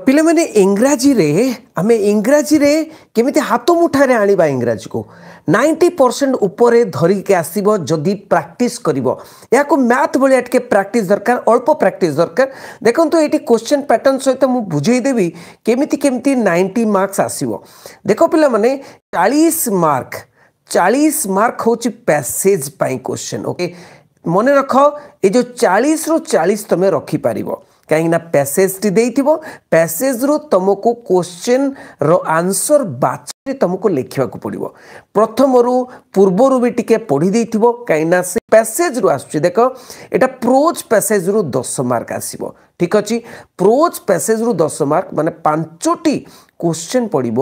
पे इंग्राजी आम इंग्राजी केमी हाथ आने इंग्राजी को नाइंटी परसेंट ऊपर धरिक आसब जदि प्राक्ट कर मैथ भाया टे प्राक्ट दरकार अल्प प्राक्ट दरकार देखो तो ये क्वेश्चन पैटर्न सहित मुझे बुझेदेवी केमी के नाइंटी मार्क्स आसो देख पे चालीस मार्क चालीस मार्क हूँ पैसेज पाई क्वेश्चन ओके मन रख ये चालीस रु चालीस तुम रखिपार କାହିଁକିନା ପ୍ୟାସେଜଟି ଦେଇଥିବ ପ୍ୟାସେଜରୁ ତୁମକୁ କୋଶ୍ଚିନ୍ର ଆନ୍ସର ବାଛିକି ତୁମକୁ ଲେଖିବାକୁ ପଡ଼ିବ ପ୍ରଥମରୁ ପୂର୍ବରୁ ବି ଟିକେ ପଢ଼ି ଦେଇଥିବ କାହିଁକିନା ସେ ପ୍ୟାସେଜରୁ ଆସୁଛି ଦେଖ ଏଇଟା ପ୍ରୋଜ୍ ପ୍ୟାସେଜରୁ ଦଶ ମାର୍କ ଆସିବ ଠିକ୍ ଅଛି ପ୍ରୋଜ୍ ପ୍ୟାସେଜରୁ ଦଶ ମାର୍କ ମାନେ ପାଞ୍ଚଟି କୋଶ୍ଚିନ୍ ପଡ଼ିବ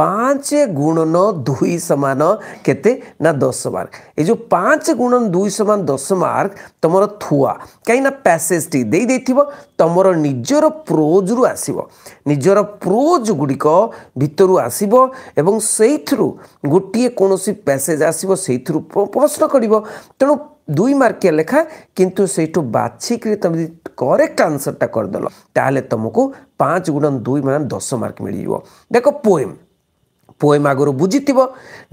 ପାଞ୍ଚ ଗୁଣନ ଦୁଇ ସମାନ କେତେ ନା ଦଶ ମାର୍କ ଏ ଯେଉଁ ପାଞ୍ଚ ଗୁଣନ ଦୁଇ ସମାନ ଦଶ ମାର୍କ ତୁମର ଥୁଆ କାହିଁକିନା ପ୍ୟାସେଜ୍ଟି ଦେଇ ଦେଇଥିବ ତୁମର ନିଜର ପ୍ରୋଜ୍ରୁ ଆସିବ ନିଜର ପ୍ରୋଜ୍ ଗୁଡ଼ିକ ଭିତରୁ ଆସିବ ଏବଂ ସେଇଥିରୁ ଗୋଟିଏ କୌଣସି ପ୍ୟାସେଜ୍ ଆସିବ ସେଇଥିରୁ ପ୍ରଶ୍ନ କରିବ ତେଣୁ ଦୁଇ ମାର୍କିଆ ଲେଖା କିନ୍ତୁ ସେଇଠୁ ବାଛିକିରି ତୁମେ ଯଦି କରେକ୍ଟ ଆନ୍ସରଟା କରିଦେଲ ତାହେଲେ ତୁମକୁ ପାଞ୍ଚ ଗୁଣନ ଦୁଇ ମାନେ ଦଶ ମାର୍କ ମିଳିଯିବ ଦେଖ ପୋଏମ୍ পোয়েম ଆଗରୁ ବୁଝିଥିବ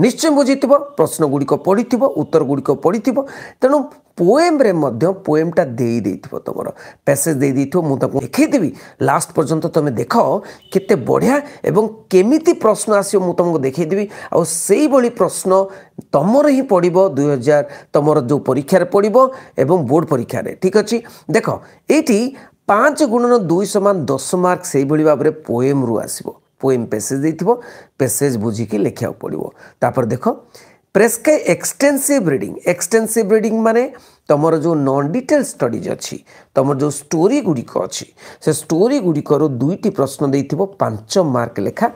ନିଶ୍ଚୟ ବୁଝିଥିବ ପ୍ରଶ୍ନଗୁଡ଼ିକ ପଢ଼ିଥିବ ଉତ୍ତରଗୁଡ଼ିକ ପଢ଼ିଥିବ ତେଣୁ ପୋଏମ୍ରେ ମଧ୍ୟ ପୋଏମ୍ଟା ଦେଇ ଦେଇଥିବ ତୁମର ପ୍ୟାସେଜ୍ ଦେଇ ଦେଇଥିବ ମୁଁ ତାକୁ ଦେଖେଇଦେବି ଲାଷ୍ଟ ପର୍ଯ୍ୟନ୍ତ ତୁମେ ଦେଖ କେତେ ବଢ଼ିଆ ଏବଂ କେମିତି ପ୍ରଶ୍ନ ଆସିବ ମୁଁ ତୁମକୁ ଦେଖେଇଦେବି ଆଉ ସେଇଭଳି ପ୍ରଶ୍ନ ତୁମର ହିଁ ପଡ଼ିବ ଦୁଇହଜାର ତୁମର ଯେଉଁ ପରୀକ୍ଷାରେ ପଡ଼ିବ ଏବଂ ବୋର୍ଡ଼ ପରୀକ୍ଷାରେ ଠିକ୍ ଅଛି ଦେଖ ଏଇଠି ପାଞ୍ଚ ଗୁଣର ଦୁଇ ସମାନ ଦଶ ମାର୍କ ସେଇଭଳି ଭାବରେ ପୋଏମ୍ରୁ ଆସିବ পোয়েম পেসেজ দিয়ে পেসেজ বুঝিকি লেখা পড়ব তাপরে দেখ প্রেসক্রাই এক্সটেনসিভ রিডিং এক্সটেনসিভ রিডিং মানে তোমার যে নন ডিটেল স্টডিজ অছি তোমার যে স্টোরি গুড়িক অছি সে স্টোরি গুড়িকর দুইটি প্রশ্ন দেইথিব পাঁচ মার্ক লেখা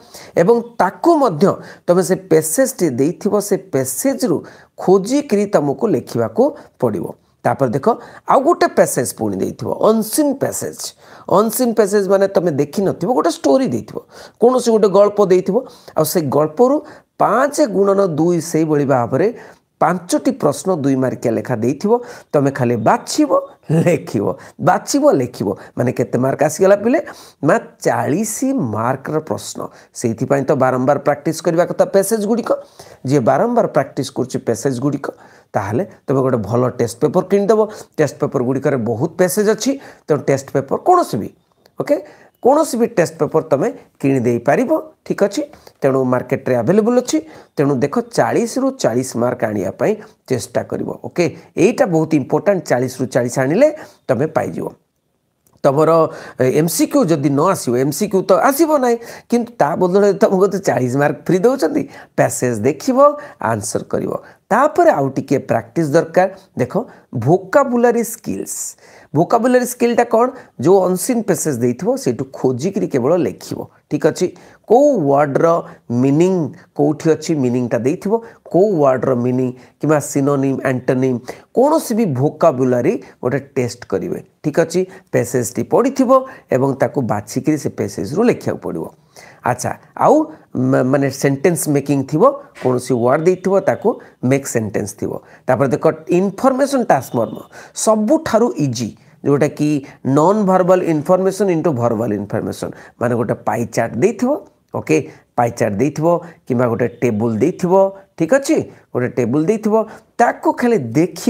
এবং তাকু মধ্য তুমি সে পেসেজটি দেইথিব সে পেসেজরু খোঁজিকি তোমাকে লেখিবাকু পড়িব तापर देख आ गोटे पैसेज पुणी देव अनसीन पैसेज अनसीन पैसेज मैंने तुम देखी न गोटे स्टोरी देव कौन गोटे गल्प देव आ गल्परू पाँच गुणन दुई से भाव में ପାଞ୍ଚଟି ପ୍ରଶ୍ନ ଦୁଇ ମାର୍କିଆ ଲେଖା ଦେଇଥିବ ତୁମେ ଖାଲି ବାଛିବ ଲେଖିବ ବାଛିବ ଲେଖିବ ମାନେ କେତେ ମାର୍କ ଆସିଗଲା ପିଲେ ମା ଚାଳିଶ ମାର୍କର ପ୍ରଶ୍ନ ସେଇଥିପାଇଁ ତ ବାରମ୍ବାର ପ୍ରାକ୍ଟିସ୍ କରିବା କଥା ପେସେଜ୍ ଗୁଡ଼ିକ ଯିଏ ବାରମ୍ବାର ପ୍ରାକ୍ଟିସ୍ କରୁଛି ପେସେଜ୍ ଗୁଡ଼ିକ ତାହେଲେ ତୁମେ ଗୋଟେ ଭଲ ଟେଷ୍ଟ ପେପର୍ କିଣିଦେବ ଟେଷ୍ଟ ପେପର୍ ଗୁଡ଼ିକରେ ବହୁତ ପେସେଜ୍ ଅଛି ତେଣୁ ଟେଷ୍ଟ ପେପର୍ କୌଣସି ବି ଓକେ କୌଣସି ବି ଟେଷ୍ଟ ପେପର ତୁମେ କିଣିଦେଇପାରିବ ଠିକ୍ ଅଛି ତେଣୁ ମାର୍କେଟରେ ଆଭେଲେବୁଲ୍ ଅଛି ତେଣୁ ଦେଖ ଚାଳିଶରୁ ଚାଳିଶ ମାର୍କ ଆଣିବା ପାଇଁ ଚେଷ୍ଟା କରିବ ଓକେ ଏଇଟା ବହୁତ ଇମ୍ପୋର୍ଟାଣ୍ଟ ଚାଳିଶରୁ ଚାଳିଶ ଆଣିଲେ ତୁମେ ପାଇଯିବ ତୁମର ଏମ୍ସିକ୍ୟୁ ଯଦି ନ ଆସିବ ଏମ୍ସିକ୍ୟୁ ତ ଆସିବ ନାହିଁ କିନ୍ତୁ ତା ବଦଳରେ ତୁମକୁ ତ ଚାଳିଶ ମାର୍କ ଫ୍ରି ଦେଉଛନ୍ତି ପ୍ୟାସେଜ୍ ଦେଖିବ ଆନ୍ସର୍ କରିବ तापर आउटिके प्राक्ट दरकार देख भोकाबुलारी स्किल्स भोकाबुलारी स्किलटा कौन जो अनसीन पेसेज दे खोजिकी केवल लेख ठीक अच्छे कौ वार्डर मिनिंग कौटी अच्छी मिनिंगटा दे थो वार्डर मिनिंग कि सिनोनिम एंटोनिम कौन सी भी भोकाबुलारी गोटे टेस्ट करेंगे ठीक अच्छे टी पढ़ी थोड़ा बाछिकी से पेसेज रू लिखा पड़ो আচ্ছা আউ মানে সেন্টেন্স মেকিং থিব কোণী ওয়ার্ড দিয়ে তাকে মেক সেন্টেন্স থিব তাপরে দেখ ইনফরমেশন ট্রান্সফর্ম সবুঠার ইজি जोटा कि non verbal information into verbal information मान गोटे पाई चार्ट ओके पाइचार दे कि गोटे टेबुल दे थो ठीक अच्छे गोटे टेबुल खाली देख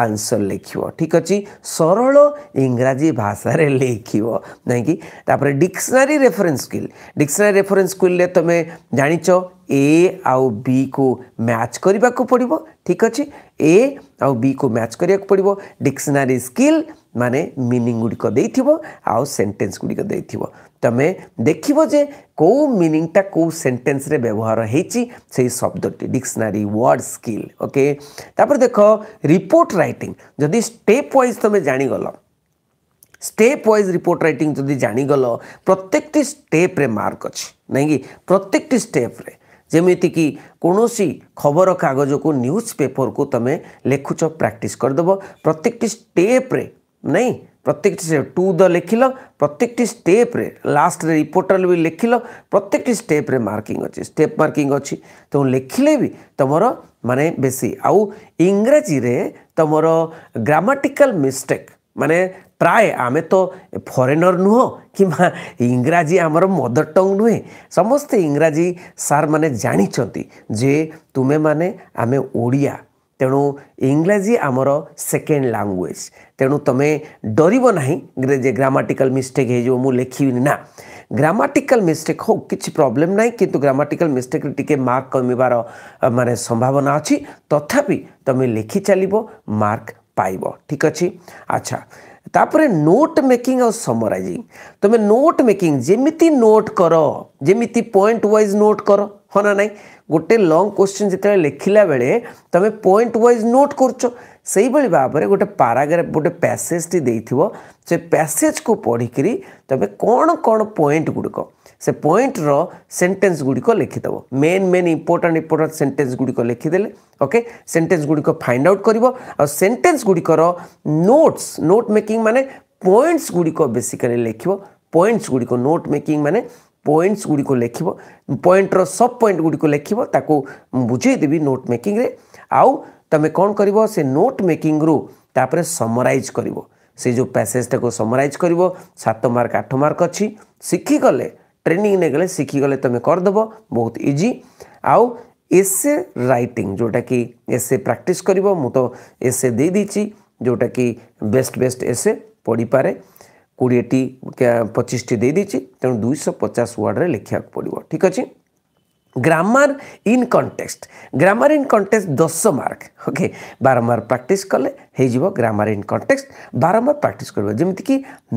आंसर लिख ठीक अच्छे सरल इंग्राजी भाषा लिख नहीं dictionary reference skill dictionary reference स्किले तुम जाच ए आउ बी को मैच करने को पड़ ठीक अच्छे ए आउ बी को मैच करने को पड़ डिक्सनारी स्किल माने मीनिंग गुड़िक आउ सेटेन्स गुड़िक तुम्हें देखिए कौ मिनिंगटा कौ सेन्टेन्स व्यवहार हो शब्दी डिक्सनारी वर्ड स्किल ओके देख रिपोर्ट रईटिंग जदि स्टेप व्वज तुम्हें जाणीगल स्टेप वाइज रिपोर्ट रईटिंग जब जाणीगल प्रत्येक स्टेप्रे मार्क अच्छे नहीं कि प्रत्येक स्टेप्रे जमीक कौन सी खबर कागज को न्यूज पेपर को तुम लिखु प्राक्ट करदेव प्रत्येक स्टेप्रे नहीं প্রত্যেকটি টু দ লিখিল প্রত্যেকটি স্টেপ্রে লাস্টরে ইম্পোর্টাল বি লিখিল প্রত্যেকটি স্টেপ্রে মার্কিং অছি স্টেপ মার্কিং অছি তুমি লিখিলে বি তোমার মানে বেশি আউ ইংরাজিরে তোমার গ্রামাটিকাল মিস্টেক মানে ପ୍ରାୟ ଆମେ ତ ଫରେନର ନୁହଁ କିମ୍ବା ଇଂରାଜୀ ଆମର ମଦର ଟଙ୍ଗ ନୁହେଁ ସମସ୍ତେ ଇଂରାଜୀ ସାର୍ମାନେ ଜାଣିଛନ୍ତି ଯେ ତୁମେମାନେ ଆମେ ଓଡ଼ିଆ तेणु इंग्राजी आमर सेकेंड लांगुएज तेणु तुम्हें जे ग्रामाटिकाल मिस्टेक हो लिखी ना ग्रामाटिकाल मिस्टेक हो किसी प्रॉब्लम ना कि ग्रामाटिकाल मिस्टेक टी मार्क कमार मान संभावना अच्छी तथापि तुम लिखि चलो मार्क पाइब ठीक अच्छे अच्छा तापर नोट मेकिंग और समराइजिंग तुम्हें नोट मेकिंग जमी नोट कर जमी पॉइंट वाइज नोट कर हाँ ना नहीं गोटे लंग क्वेश्चन जिते लिखला बेले तुम पॉइंट व्वज नोट कर भाव में गोटे पाराग्राफ गोटे पैसेज टी दे से पैसेज को पढ़ी तुम कौन कौन पॉइंट गुड़क से पॉइंट रेन्टेन्स गुड़िक लिखिदेव main main important important sentence गुड़िक लिखिदे ओके सेन्टेन्स गुड़िक फाइंड आउट कर सेन्टेन्स गुड़िकर नोट्स नोट मेकिंग मानने पॉइंट्स गुड़िक बेसिकाली लिख पॉइंट्स गुड़िक नोट मेकिंग मानने पॉइंट्स गुड़िक लिख पॉइंटर सब पॉइंट गुड़िक लिख बुझेदेवि नोट मेकिंग आमें कौन कर नोट मेकिंग रूपर समराइज कर से जो पैसेजटा को समराइज कर सत मार्क आठ मार्क अच्छी शिखिगले ट्रेनिंग नहीं गले शिखिगले तुम करदेव बहुत इजी आउ एसे रईटिंग जोटा कि एसे प्राक्टिस कर मुझे एसे दे दीची जोटा कि बेस्ट बेस्ट एसे पढ़ी पारे कोड़ेटी पचिशटी दे दीची तेणु दुईश पचास वार्ड्रे लिखा पड़ो ठीक अच्छे grammar in context grammar in context दस मार्क ओके बारंबार प्राक्ट कले ग्रामर इन कंटेक्सट बारंबार प्राक्ट कर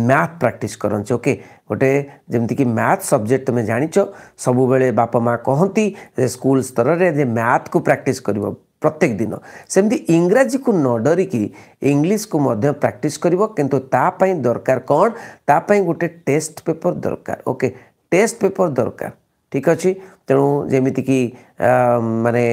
मैथ प्राक्ट कर ओके गोटे जमीक मैथ सब्जेक्ट तुम्हें जाच सब बापमा कहती स्कूल स्तर में मैथ को प्राक्ट कर प्रत्येक दिन सेमती इंग्राजी को न डरिकी इंग्लीश को मध्य प्राक्ट करु ताकि दरकार कौन ताकि गोटे टेस्ट पेपर दरकार ओके टेस्ट पेपर दरकार ठीक अच्छे तेणु जमीती मानने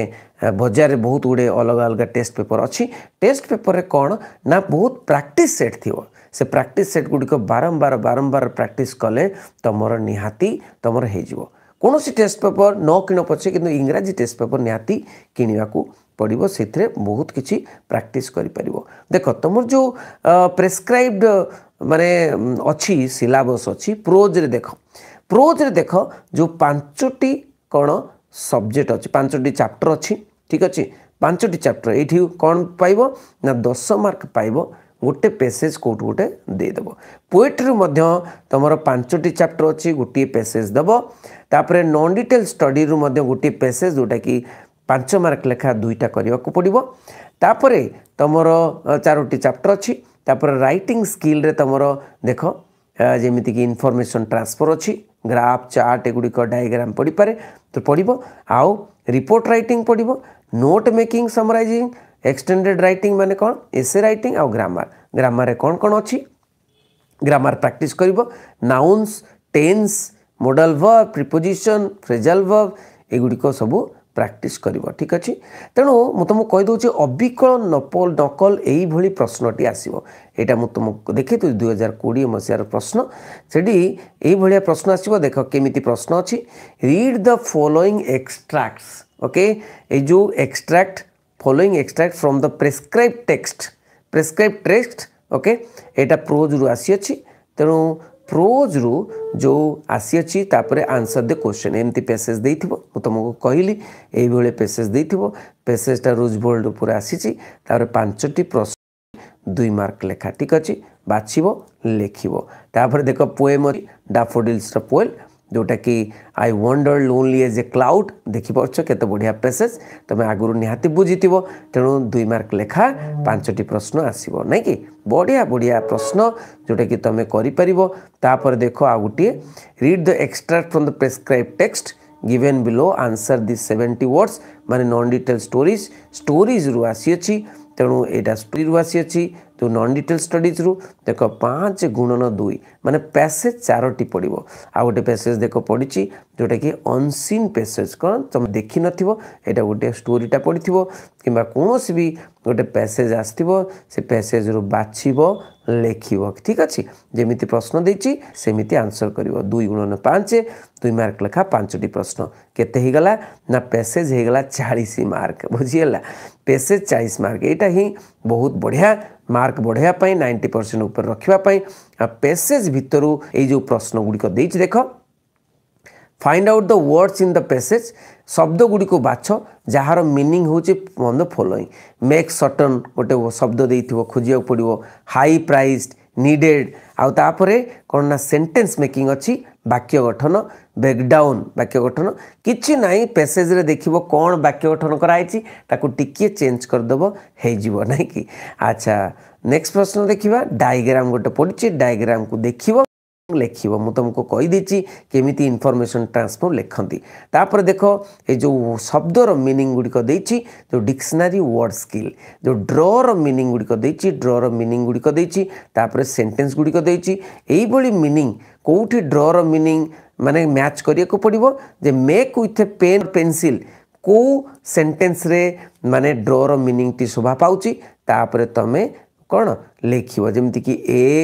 बजार बहुत गुड़े अलग अलग टेस्ट पेपर अच्छी टेस्ट पेपर में कौन ना बहुत प्राक्ट सेट थी से प्राक्ट सेट गुड़िक बारंबार बारंबार प्राक्ट कले तुमर निहाती तुमर हो कौन सी टेस्ट पेपर न किनो पचे कि इंग्राजी टेस्ट पेपर निहाती किणवाक पड़ो से बहुत किसी प्राक्ट कर देख तुम जो प्रेसक्राइबड मान अच्छी सिलबस अच्छी प्रोज्रे देख प्रोज्रे देख जो पांचटी कौन सब्जेक्ट अच्छे पांचटी चैप्टर अच्छी ठीक अच्छे पांचटी चैप्टर ये कौन पाइब ना दस मार्क पाइब गोटे पेसेज कौट गोटे देदेव पोएट्री तुम पांचटी चैप्टर अच्छी गोटे पेसेज दबर नन डिटेल स्टडी रू गोटे पेसेज जोटा कि ପାଞ୍ଚ ମାର୍କ ଲେଖା ଦୁଇଟା କରିବାକୁ ପଡ଼ିବ ତାପରେ ତୁମର ଚାରୋଟି ଚାପ୍ଟର ଅଛି ତାପରେ ରାଇଟିଂ ସ୍କିଲ୍ରେ ତୁମର ଦେଖ ଯେମିତିକି ଇନଫର୍ମେସନ୍ ଟ୍ରାନ୍ସଫର୍ ଅଛି ଗ୍ରାଫ୍ ଚାର୍ଟ ଏଗୁଡ଼ିକ ଡାଇଗ୍ରାମ୍ ପଡ଼ିପାରେ ତ ପଡ଼ିବ ଆଉ ରିପୋର୍ଟ ରାଇଟିଂ ପଡ଼ିବ note making summarising extended writing ମାନେ କ'ଣ ଏସେ ରାଇଟିଂ ଆଉ ଗ୍ରାମାର ଗ୍ରାମାରରେ କ'ଣ କ'ଣ ଅଛି ଗ୍ରାମାର ପ୍ରାକ୍ଟିସ୍ କରିବ nouns tense modal verb preposition phrasal verb ଏଗୁଡ଼ିକ ସବୁ ପ୍ରାକ୍ଟିସ୍ କରିବ ଠିକ୍ ଅଛି ତେଣୁ ମୁଁ ତୁମକୁ କହିଦେଉଛି ଅବିକଳ ନକଲ ନକଲ ଏଇଭଳି ପ୍ରଶ୍ନଟି ଆସିବ ଏଇଟା ମୁଁ ତୁମକୁ ଦେଖେଇଥିଲି ଦୁଇ ହଜାର କୋଡ଼ିଏ ମସିହାର ପ୍ରଶ୍ନ ସେଠି ଏଇଭଳିଆ ପ୍ରଶ୍ନ ଆସିବ ଦେଖ କେମିତି ପ୍ରଶ୍ନ ଅଛି read the following extracts okay ଏଇ ଯେଉଁ extract following extract from the prescribed text prescribed text okay ଏଇଟା ପ୍ରୋଜ୍ରୁ ଆସିଅଛି ତେଣୁ ପ୍ରୋଜ୍ରୁ ଯେଉଁ ଆସିଅଛି ତାପରେ ଆନ୍ସର୍ ଦ କୋଶ୍ଚିନ୍ ଏମିତି ପେସେଜ୍ ଦେଇଥିବ ମୁଁ ତୁମକୁ କହିଲି ଏଇଭଳି ପେସେଜ୍ ଦେଇଥିବ ପେସେଜ୍ଟା ରୁଜବୋଲ୍ଡ ଉପରେ ଆସିଛି ତାପରେ ପାଞ୍ଚଟି ପ୍ରଶ୍ନ ଦୁଇ ମାର୍କ ଲେଖା ଠିକ୍ ଅଛି ବାଛିବ ଲେଖିବ ତାପରେ ଦେଖ ପୋଏମ୍ ଡାଫୋଡିଲ୍ସର ପୋଏଲ୍ जोटा कि I wander lonely as a cloud देखिप केत बढ़िया पेसेस तुम्हें तो आगुरी निहाती बुझी थो तेणु दुई मार्क लेखा पांचटी प्रश्न आसब ना कि बढ़िया बढ़िया प्रश्न जोटा कि तुम्हें करपर देख आ गोटे read the extract from the prescribed text given below answer the seventy words मान नन डिटेल स्टोरीज स्टोरीज रु आसी अच्छी तेणु यहाँ स्टोरी रु आसी अच्छी जो ନନ୍ ଡିଟେଲ୍ ଷ୍ଟଡ଼ିଜ୍ରୁ ଦେଖ ପାଞ୍ଚ ଗୁଣନ ଦୁଇ ମାନେ ପ୍ୟାସେଜ୍ ଚାରୋଟି ପଡ଼ିବ ଆଉ ଗୋଟେ ପ୍ୟାସେଜ୍ ଦେଖ ପଡ଼ିଛି ଯେଉଁଟାକି ଅନସିନ୍ ପ୍ୟାସେଜ୍ କ'ଣ ତୁମେ ଦେଖିନଥିବ ଏଇଟା ଗୋଟେ ଷ୍ଟୋରିଟା ପଡ଼ିଥିବ କିମ୍ବା କୌଣସି ବି ଗୋଟେ ପ୍ୟାସେଜ୍ ଆସିଥିବ ସେ ପ୍ୟାସେଜ୍ରୁ ବାଛିବ ଲେଖିବ ଠିକ୍ ଅଛି ଯେମିତି ପ୍ରଶ୍ନ ଦେଇଛି ସେମିତି ଆନ୍ସର୍ କରିବ ଦୁଇ ଗୁଣନ ପାଞ୍ଚ ଦୁଇ ମାର୍କ ଲେଖା ପାଞ୍ଚଟି ପ୍ରଶ୍ନ କେତେ ହେଇଗଲା ନା ପ୍ୟାସେଜ୍ ହେଇଗଲା ଚାଳିଶ ମାର୍କ ବୁଝିହେଲା ପ୍ୟାସେଜ୍ ଚାଳିଶ ମାର୍କ ଏଇଟା ହିଁ ବହୁତ ବଢ଼ିଆ ମାର୍କ ବଢ଼ାଇବା ପାଇଁ ନାଇଣ୍ଟି ପରସେଣ୍ଟ ଉପରେ ରଖିବା ପାଇଁ ପେସେଜ୍ ଭିତରୁ ଏଇ ଯେଉଁ ପ୍ରଶ୍ନ ଗୁଡ଼ିକ ଦେଇଛି ଦେଖ find out the words in the passage শব্দগুড়ি বাছ যার মিনিং হচ্ছে on the following make sentence গোটে শব্দ দিয়ে খোঁজা পড়ব হাই প্রাইসড ନିଡେଡ୍ ଆଉ ତାପରେ କ'ଣ ନା ସେଣ୍ଟେନ୍ସ ମେକିଂ ଅଛି ବାକ୍ୟ ଗଠନ ବ୍ରେକ୍ଡାଉନ୍ ବାକ୍ୟ ଗଠନ କିଛି ନାହିଁ ପେସେଜ୍ରେ ଦେଖିବ କ'ଣ ବାକ୍ୟ ଗଠନ କରାହେଇଛି ତାକୁ ଟିକିଏ ଚେଞ୍ଜ କରିଦେବ ହେଇଯିବ ନାହିଁ କି ଆଚ୍ଛା ନେକ୍ସଟ ପ୍ରଶ୍ନ ଦେଖିବା ଡାଇଗ୍ରାମ୍ ଗୋଟେ ପଡ଼ିଛି ଡାଇଗ୍ରାମ୍କୁ ଦେଖିବ लिख तुमको कहीदी केमी इनफर्मेसन ट्रांसफर लिखती देख यो शब्दर मिनिंग गुड़िक जो डिक्सनारी वर्ड स्किल जो ड्रर मिनिंग गुड़िक ड्रर मिनिंग गुड़िकपर सेन्टेन्स गुड़िक मिनिंग कौटी ड्रर मिनिंग मानने मैच करने पड़ो जे मेक ओथ पेन पेनसिल कौ सेन्टेन्स मानने ड्रर मिनिंग टी शोभा तुम कौन लेख जमीक ए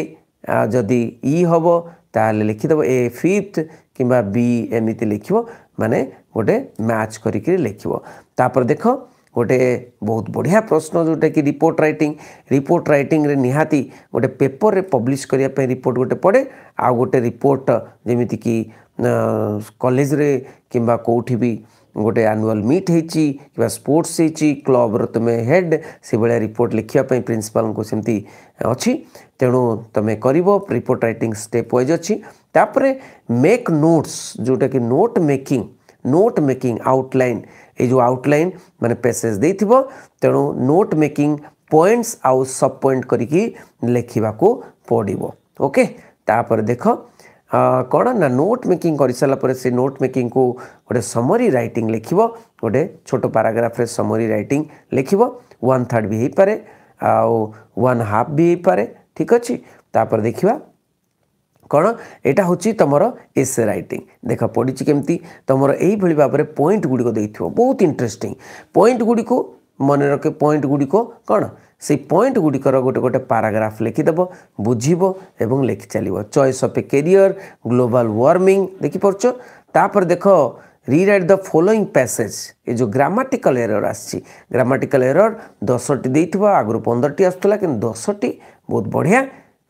ଯଦି ଇ ହେବ ତାହେଲେ ଲେଖିଦେବ ଏ ଫିଫ୍ଥ କିମ୍ବା ବି ଏମିତି ଲେଖିବ ମାନେ ଗୋଟେ ମ୍ୟାଚ୍ କରିକିରି ଲେଖିବ ତାପରେ ଦେଖ ଗୋଟେ ବହୁତ ବଢ଼ିଆ ପ୍ରଶ୍ନ ଯେଉଁଟାକି ରିପୋର୍ଟ ରାଇଟିଂ ରିପୋର୍ଟ ରାଇଟିଂରେ ନିହାତି ଗୋଟେ ପେପରରେ ପବ୍ଲିଶ୍ କରିବା ପାଇଁ ରିପୋର୍ଟ ଗୋଟେ ପଡ଼େ ଆଉ ଗୋଟେ ରିପୋର୍ଟ ଯେମିତିକି କଲେଜରେ କିମ୍ବା କେଉଁଠି ବି गोटे आनुआल मिट हो स्पोर्ट्स क्लब्र तुम हेड से भाया रिपोर्ट लिखापी प्रिन्सिपाल अच्छी तेणु तुम कर रिपोर्ट रईटिंग स्टेप वाइज अच्छी तापर मेक नोट्स जोटा कि note making note making outline ये आउटलाइन मैंने पेसेज दे थो तेणु नोट मेकिंग पॉइंट्स आउ सब पॉइंट करके पड़ो ओके देख कौन ना नोट मेकिंग कर सारापर से नोट मेकिंग को गोटे समरी रईट लिख गोटे छोट पाराग्राफ्रे समरी रईट लिख वन थर्ड भी होपा आन हाफ भी हो पाए ठीक अच्छे तापर देखा कौन एटा हूँ तुमर एसे रईट देख पड़ी केमती तुम यही भाव में पॉइंट गुड़िक बहुत इंटरेस्टिंग पॉइंट गुडी को मन रखे पॉइंट गुड़िक कौन সেই পয়েন্ট গুড়িকর গোটে গোটে প্যারাগ্রাফ লিখিদেব বুঝিব এবং লেখি চালিব choice of a career global warming দেখিপারছ তাপরে দেখ রিরাইট দ ফলোইং প্যাসেজ এ যে গ্রামাটিকাল এরর আসছে গ্রামাটিকাল এরর দশটি দিয়ে আগুন পনেরটি আসুলা কিন্তু দশটি বহুত বঢ়িয়া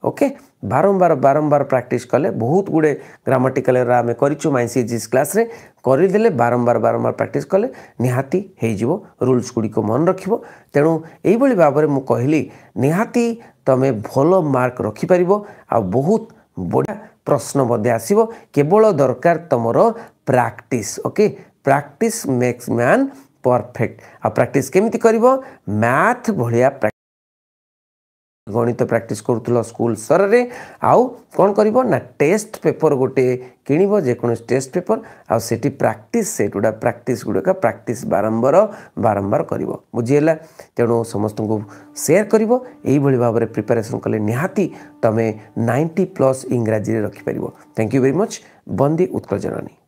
ओके ବାରମ୍ବାର ବାରମ୍ବାର ପ୍ରାକ୍ଟିସ୍ କଲେ ବହୁତ ଗୁଡ଼ିଏ ଗ୍ରାମାଟିକାଲ ଏରା ଆମେ କରିଛୁ ମାଇ ସି ଜିସ୍ କ୍ଲାସ୍ରେ କରିଦେଲେ ବାରମ୍ବାର ବାରମ୍ବାର ପ୍ରାକ୍ଟିସ୍ କଲେ ନିହାତି ହେଇଯିବ ରୁଲ୍ସ ଗୁଡ଼ିକୁ ମନେ ରଖିବ ତେଣୁ ଏଇଭଳି ଭାବରେ ମୁଁ କହିଲି ନିହାତି ତୁମେ ଭଲ ମାର୍କ ରଖିପାରିବ ଆଉ ବହୁତ ବଢ଼ିଆ ପ୍ରଶ୍ନ ମଧ୍ୟ ଆସିବ କେବଳ ଦରକାର ତୁମର practice okay practice makes man perfect ଆଉ ପ୍ରାକ୍ଟିସ୍ କେମିତି କରିବ ମ୍ୟାଥ୍ ଭଳିଆ গণিত প্র্যাকটিস করতুল স্কুল সররে আউ কোন করিব না টেস্ট পেপার গটে কিণিব যে কোন টেস্ট পেপার আউ সেটি প্র্যাকটিস সেটি প্র্যাকটিস গডক প্র্যাকটিস বারবার বারবার করিব বুঝিলা তেনো সমস্ত কো শেয়ার করিব এই বড় ভাবে प्रिपरेशन করিলে নিহাতি তুমি 90 প্লাস ইংগ্রাজুলে রাখিবো থ্যাঙ্ক ইউ ভেরি मच বंदी উৎকলজননী